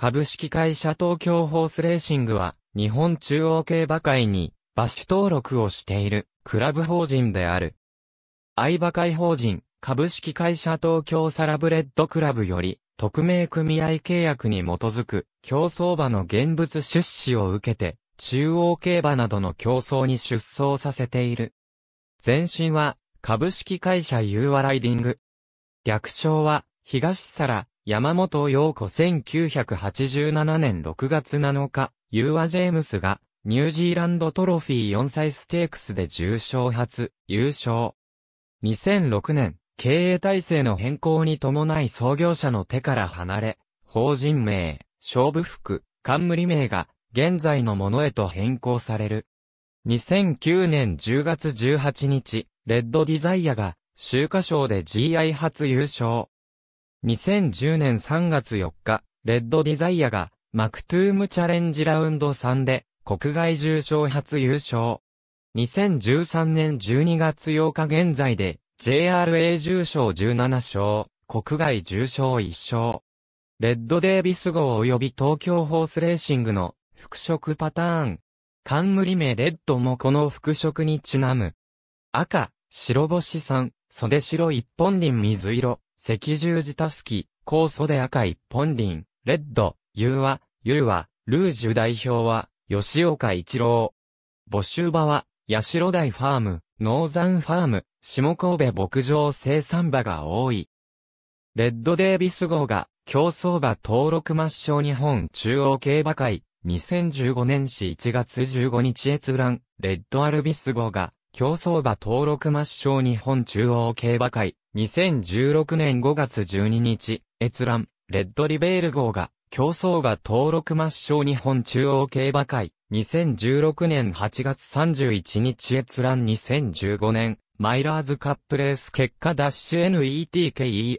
株式会社東京ホースレーシングは、日本中央競馬会に、馬主登録をしている、クラブ法人である。相馬会法人、株式会社東京サラブレッドクラブより、特命組合契約に基づく、競走馬の現物出資を受けて、中央競馬などの競争に出走させている。前身は、株式会社ユーワライディング。略称は、東サラ、山本陽子1987年6月7日、ユーア・ジェームスが、ニュージーランドトロフィー4歳ステークスで重賞初、優勝。2006年、経営体制の変更に伴い創業者の手から離れ、法人名、勝負服、冠名が、現在のものへと変更される。2009年10月18日、レッドディザイアが、週刊賞で GI 初優勝。2010年3月4日、レッドディザイアが、マクトゥームチャレンジラウンド3で、国外重賞初優勝。2013年12月8日現在で、JRA 重賞17勝、国外重賞1勝。レッドデービス号及び東京ホースレーシングの復職パターン。冠名レッドもこの復職にちなむ。赤、白星3、袖白一本輪水色。赤十字タスキ、高素で赤一本輪、レッド、ユーワ、ユーワ、ルージュ代表は、吉岡一郎。募集場は、八代台ファーム、ノーザンファーム、下神戸牧場生産場が多い。レッドデービス号が、競争馬登録抹消日本中央競馬会、2015年4月15日閲覧、レッドアルビス号が、競争馬登録抹消日本中央競馬会、2016年5月12日、閲覧、レッドリベール号が、競争が登録抹消日本中央競馬会、2016年8月31日閲覧2015年、マイラーズカップレース結果ダッシュ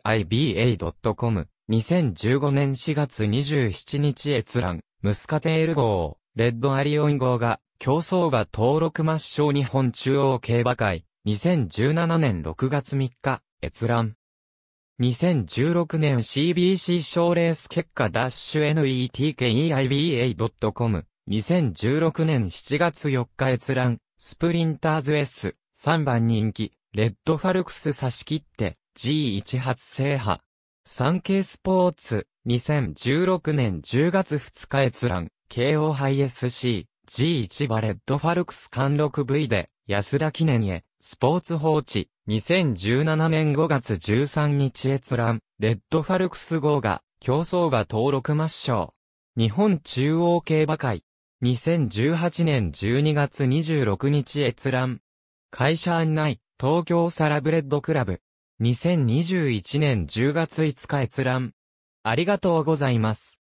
netkeiba.com、2015年4月27日閲覧、ムスカテール号、レッドアリオン号が、競争が登録抹消日本中央競馬会、2017年6月3日、閲覧。2016年 CBC 賞レース結果 -netkieiba.com 2016年7月4日閲覧、スプリンターズ S、3番人気、レッドファルクス差し切って、G1 発制覇。産経スポーツ、2016年10月2日閲覧、KO 杯 SC、G1 バレッドファルクス貫禄 V で、安田記念へ、スポーツ報知、2017年5月13日閲覧、レッドファルクス号が、競争馬登録抹消。日本中央競馬会。2018年12月26日閲覧。会社案内、東京サラブレッドクラブ。2021年10月5日閲覧。ありがとうございます。